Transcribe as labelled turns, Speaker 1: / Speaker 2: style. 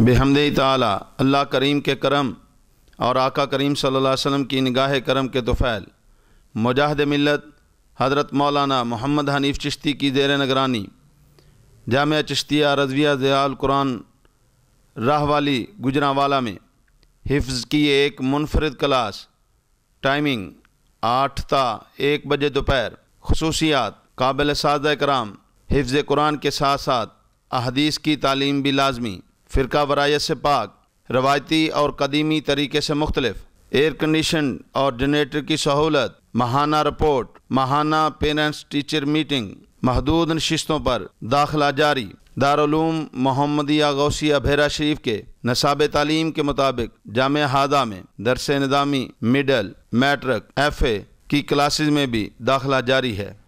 Speaker 1: बेहमद ताली अल्लाह करीम के करम और आका करीम सल्लल्लाहु अलैहि वसल्लम की निगाह करम के तुफ़ैल मुजाहद मिलत हज़रत मौलाना मोहम्मद हनीफ चिश्ती की जेर नगरानी जाम चश्तिया रजविया ज़याल कुरान राह वाली गुजरावाला में हिफ्ज़ की एक मुनफरद क्लास टाइमिंग आठ ता एक बजे दोपहर खसूसियात काबिल साज कराम हिफ्ज़ कुरान के साथ साथ अहदीस की तालीम भी लाजमी फ़िरका वरायत से पाक रवायती और कदीमी तरीके से मुख्तलफ एयर कंडीशन और जनरेटर की सहूलत महाना रिपोर्ट महाना पेरेंट्स टीचर मीटिंग महदूद नशस्तों पर दाखिला जारी दारूम मोहम्मदिया गौसिया भेरा शरीफ के नसाब तालीम के मुताबिक जाम हादा में दरस नदामी मिडल मैट्रिक एफ ए की क्लासेज में भी दाखिला जारी है